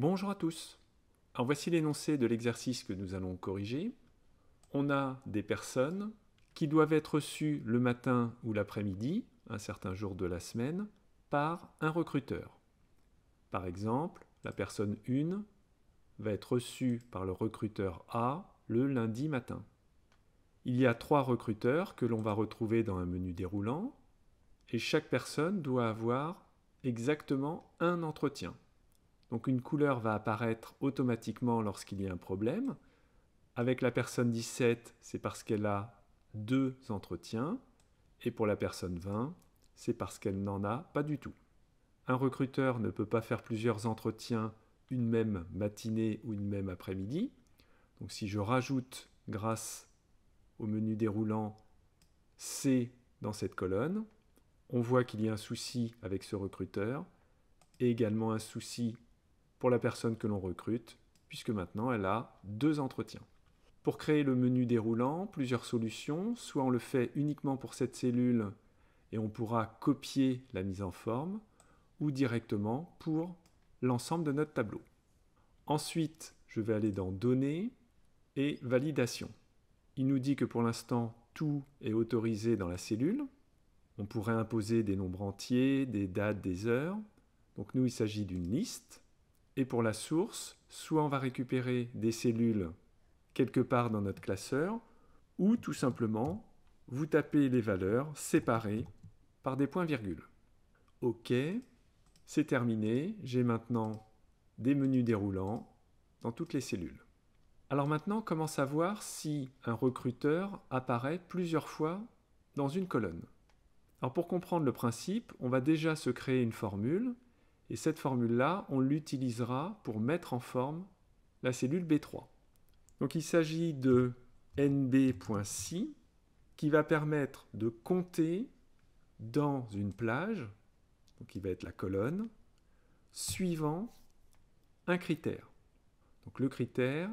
Bonjour à tous. Alors voici l'énoncé de l'exercice que nous allons corriger. On a des personnes qui doivent être reçues le matin ou l'après-midi, un certain jour de la semaine, par un recruteur. Par exemple, la personne 1 va être reçue par le recruteur A le lundi matin. Il y a trois recruteurs que l'on va retrouver dans un menu déroulant et chaque personne doit avoir exactement un entretien. Donc une couleur va apparaître automatiquement lorsqu'il y a un problème. Avec la personne 17, c'est parce qu'elle a deux entretiens. Et pour la personne 20, c'est parce qu'elle n'en a pas du tout. Un recruteur ne peut pas faire plusieurs entretiens une même matinée ou une même après-midi. Donc si je rajoute grâce au menu déroulant C dans cette colonne, on voit qu'il y a un souci avec ce recruteur et également un souci pour la personne que l'on recrute, puisque maintenant elle a deux entretiens. Pour créer le menu déroulant, plusieurs solutions. Soit on le fait uniquement pour cette cellule et on pourra copier la mise en forme, ou directement pour l'ensemble de notre tableau. Ensuite, je vais aller dans Données et Validation. Il nous dit que pour l'instant, tout est autorisé dans la cellule. On pourrait imposer des nombres entiers, des dates, des heures. Donc nous, il s'agit d'une liste. Et pour la source, soit on va récupérer des cellules quelque part dans notre classeur, ou tout simplement, vous tapez les valeurs séparées par des points-virgules. OK, c'est terminé. J'ai maintenant des menus déroulants dans toutes les cellules. Alors maintenant, comment savoir si un recruteur apparaît plusieurs fois dans une colonne Alors pour comprendre le principe, on va déjà se créer une formule et cette formule-là, on l'utilisera pour mettre en forme la cellule B3. Donc il s'agit de nb.si qui va permettre de compter dans une plage, qui va être la colonne, suivant un critère. Donc le critère,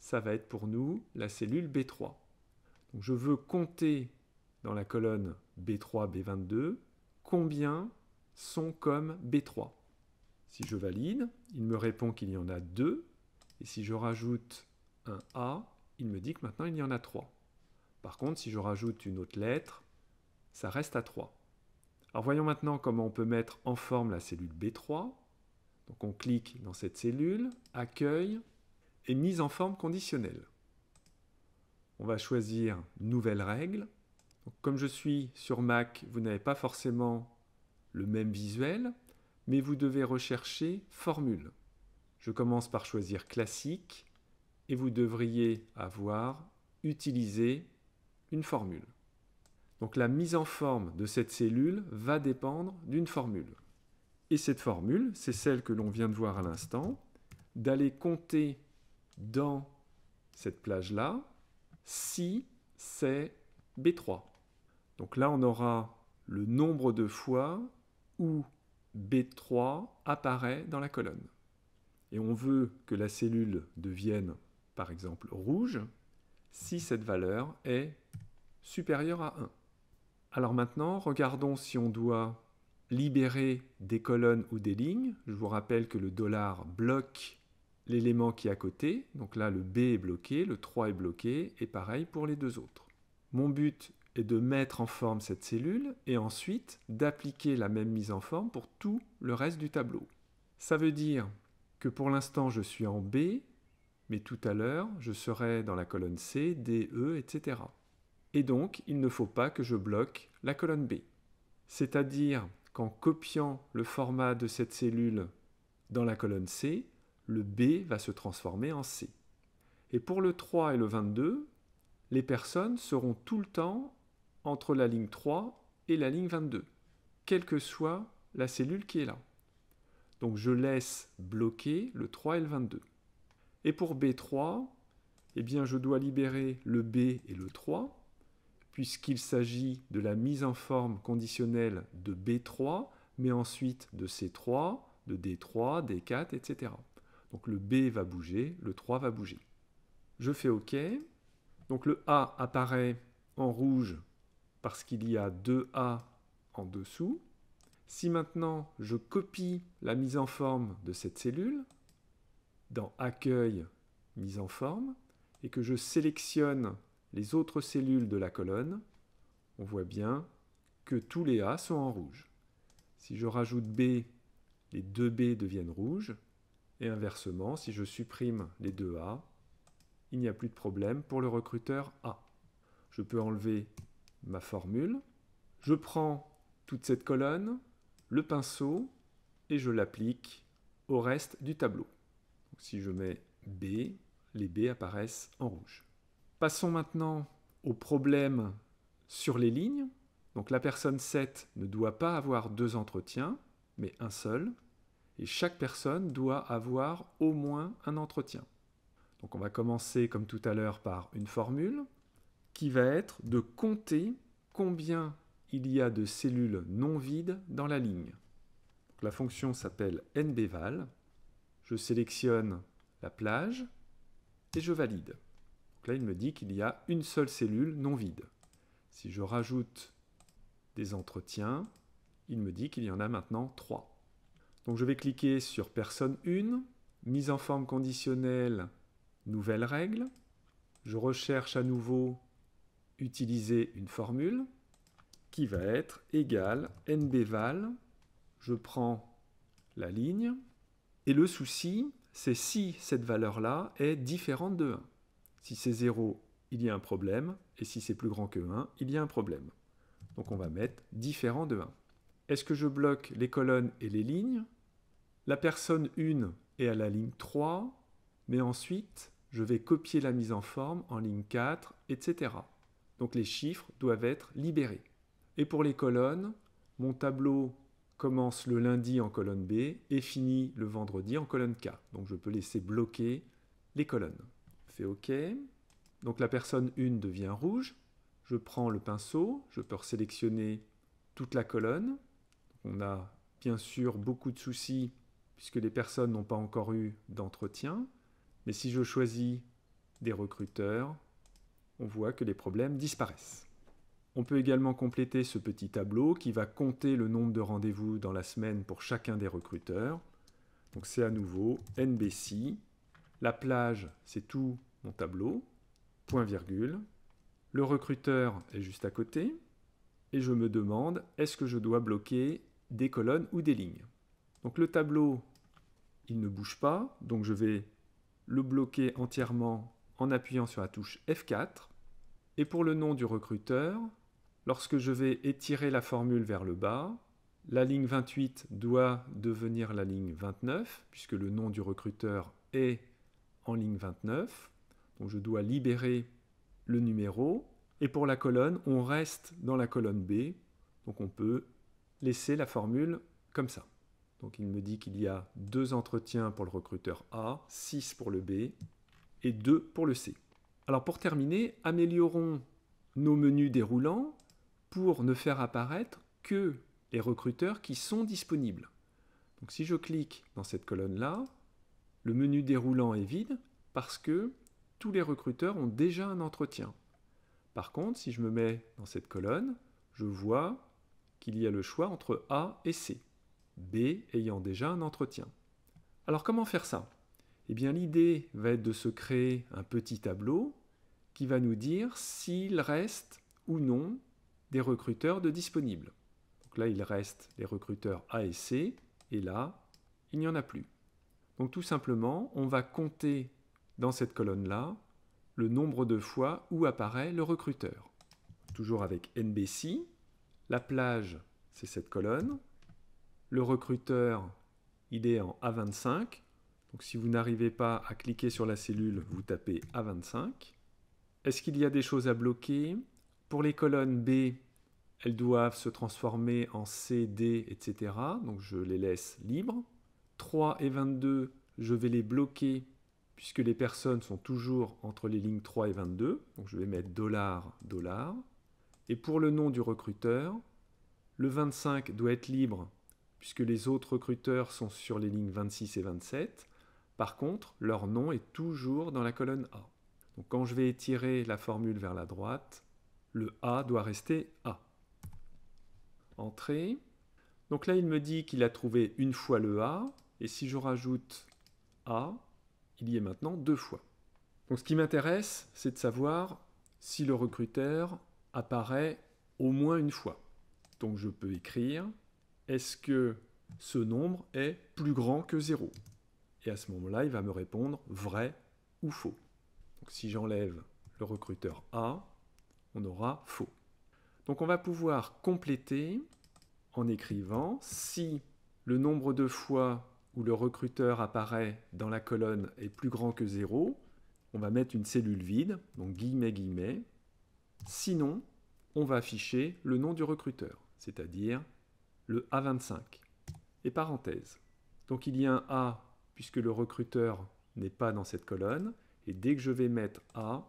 ça va être pour nous la cellule B3. Donc je veux compter dans la colonne B3, B22 combien sont comme B3. Si je valide, il me répond qu'il y en a deux. Et si je rajoute un A, il me dit que maintenant il y en a trois. Par contre, si je rajoute une autre lettre, ça reste à 3. Alors voyons maintenant comment on peut mettre en forme la cellule B3. Donc on clique dans cette cellule, accueil et mise en forme conditionnelle. On va choisir nouvelle règle. comme je suis sur Mac, vous n'avez pas forcément le même visuel mais vous devez rechercher formule. Je commence par choisir classique et vous devriez avoir utilisé une formule. Donc la mise en forme de cette cellule va dépendre d'une formule. Et cette formule, c'est celle que l'on vient de voir à l'instant, d'aller compter dans cette plage-là si c'est B3. Donc là, on aura le nombre de fois où B3 apparaît dans la colonne. Et on veut que la cellule devienne, par exemple, rouge si cette valeur est supérieure à 1. Alors maintenant, regardons si on doit libérer des colonnes ou des lignes. Je vous rappelle que le dollar bloque l'élément qui est à côté. Donc là, le B est bloqué, le 3 est bloqué, et pareil pour les deux autres. Mon but, et de mettre en forme cette cellule et ensuite d'appliquer la même mise en forme pour tout le reste du tableau. Ça veut dire que pour l'instant je suis en B, mais tout à l'heure je serai dans la colonne C, D, E, etc. Et donc il ne faut pas que je bloque la colonne B. C'est-à-dire qu'en copiant le format de cette cellule dans la colonne C, le B va se transformer en C. Et pour le 3 et le 22, les personnes seront tout le temps entre la ligne 3 et la ligne 22, quelle que soit la cellule qui est là. Donc je laisse bloquer le 3 et le 22. Et pour B3, eh bien je dois libérer le B et le 3, puisqu'il s'agit de la mise en forme conditionnelle de B3, mais ensuite de C3, de D3, D4, etc. Donc le B va bouger, le 3 va bouger. Je fais OK. Donc le A apparaît en rouge parce qu'il y a deux a en dessous. Si maintenant je copie la mise en forme de cette cellule, dans Accueil, mise en forme, et que je sélectionne les autres cellules de la colonne, on voit bien que tous les A sont en rouge. Si je rajoute B, les deux B deviennent rouges, et inversement, si je supprime les deux A, il n'y a plus de problème pour le recruteur A. Je peux enlever ma formule. Je prends toute cette colonne, le pinceau, et je l'applique au reste du tableau. si je mets B, les B apparaissent en rouge. Passons maintenant au problème sur les lignes. Donc la personne 7 ne doit pas avoir deux entretiens, mais un seul. Et chaque personne doit avoir au moins un entretien. Donc on va commencer comme tout à l'heure par une formule qui va être de compter combien il y a de cellules non vides dans la ligne. La fonction s'appelle nbval. Je sélectionne la plage et je valide. là, il me dit qu'il y a une seule cellule non vide. Si je rajoute des entretiens, il me dit qu'il y en a maintenant trois. Donc je vais cliquer sur personne 1, mise en forme conditionnelle, nouvelle règle. Je recherche à nouveau utiliser une formule qui va être égale nbval, je prends la ligne, et le souci, c'est si cette valeur-là est différente de 1. Si c'est 0, il y a un problème, et si c'est plus grand que 1, il y a un problème. Donc on va mettre différent de 1. Est-ce que je bloque les colonnes et les lignes La personne 1 est à la ligne 3, mais ensuite, je vais copier la mise en forme en ligne 4, etc. Donc les chiffres doivent être libérés. Et pour les colonnes, mon tableau commence le lundi en colonne B et finit le vendredi en colonne K. Donc je peux laisser bloquer les colonnes. Je fais OK. Donc la personne 1 devient rouge. Je prends le pinceau, je peux sélectionner toute la colonne. On a bien sûr beaucoup de soucis puisque les personnes n'ont pas encore eu d'entretien. Mais si je choisis des recruteurs, on voit que les problèmes disparaissent. On peut également compléter ce petit tableau qui va compter le nombre de rendez-vous dans la semaine pour chacun des recruteurs. Donc c'est à nouveau NBC. La plage, c'est tout mon tableau, point virgule. Le recruteur est juste à côté. Et je me demande, est-ce que je dois bloquer des colonnes ou des lignes Donc le tableau, il ne bouge pas, donc je vais le bloquer entièrement en appuyant sur la touche F4. Et pour le nom du recruteur, lorsque je vais étirer la formule vers le bas, la ligne 28 doit devenir la ligne 29, puisque le nom du recruteur est en ligne 29. Donc je dois libérer le numéro. Et pour la colonne, on reste dans la colonne B. Donc on peut laisser la formule comme ça. Donc il me dit qu'il y a deux entretiens pour le recruteur A, 6 pour le B et 2 pour le C. Alors pour terminer, améliorons nos menus déroulants pour ne faire apparaître que les recruteurs qui sont disponibles. Donc si je clique dans cette colonne-là, le menu déroulant est vide parce que tous les recruteurs ont déjà un entretien. Par contre, si je me mets dans cette colonne, je vois qu'il y a le choix entre A et C, B ayant déjà un entretien. Alors comment faire ça eh bien, l'idée va être de se créer un petit tableau qui va nous dire s'il reste ou non des recruteurs de disponibles. Donc là, il reste les recruteurs A et C, et là, il n'y en a plus. Donc tout simplement, on va compter dans cette colonne-là le nombre de fois où apparaît le recruteur. Toujours avec NBC, la plage, c'est cette colonne. Le recruteur, il est en A25, donc si vous n'arrivez pas à cliquer sur la cellule, vous tapez A25. Est-ce qu'il y a des choses à bloquer Pour les colonnes B, elles doivent se transformer en C, D, etc. Donc je les laisse libres. 3 et 22, je vais les bloquer puisque les personnes sont toujours entre les lignes 3 et 22. Donc je vais mettre Et pour le nom du recruteur, le 25 doit être libre puisque les autres recruteurs sont sur les lignes 26 et 27. Par contre, leur nom est toujours dans la colonne A. Donc quand je vais étirer la formule vers la droite, le A doit rester A. Entrée. Donc là, il me dit qu'il a trouvé une fois le A, et si je rajoute A, il y est maintenant deux fois. Donc ce qui m'intéresse, c'est de savoir si le recruteur apparaît au moins une fois. Donc je peux écrire, est-ce que ce nombre est plus grand que 0 et à ce moment-là, il va me répondre vrai ou faux. Donc si j'enlève le recruteur A, on aura faux. Donc on va pouvoir compléter en écrivant si le nombre de fois où le recruteur apparaît dans la colonne est plus grand que 0, on va mettre une cellule vide, donc guillemets, guillemets. Sinon, on va afficher le nom du recruteur, c'est-à-dire le A25, et parenthèse. Donc il y a un A puisque le recruteur n'est pas dans cette colonne. Et dès que je vais mettre A,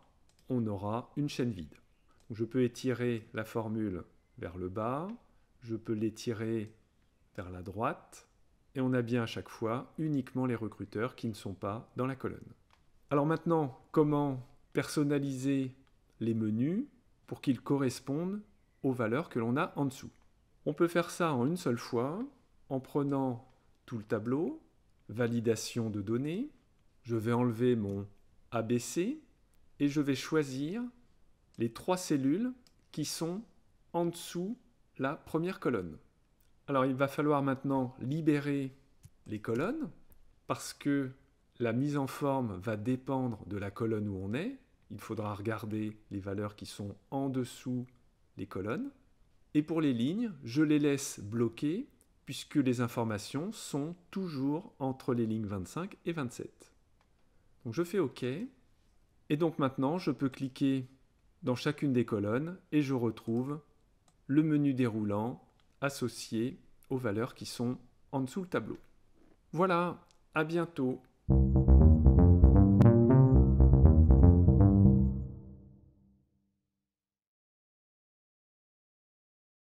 on aura une chaîne vide. je peux étirer la formule vers le bas, je peux l'étirer vers la droite, et on a bien à chaque fois uniquement les recruteurs qui ne sont pas dans la colonne. Alors maintenant, comment personnaliser les menus pour qu'ils correspondent aux valeurs que l'on a en dessous On peut faire ça en une seule fois, en prenant tout le tableau, validation de données, je vais enlever mon ABC et je vais choisir les trois cellules qui sont en dessous la première colonne. Alors il va falloir maintenant libérer les colonnes parce que la mise en forme va dépendre de la colonne où on est. Il faudra regarder les valeurs qui sont en dessous les colonnes. Et pour les lignes, je les laisse bloquées puisque les informations sont toujours entre les lignes 25 et 27. Donc je fais OK. Et donc maintenant, je peux cliquer dans chacune des colonnes et je retrouve le menu déroulant associé aux valeurs qui sont en dessous le tableau. Voilà, à bientôt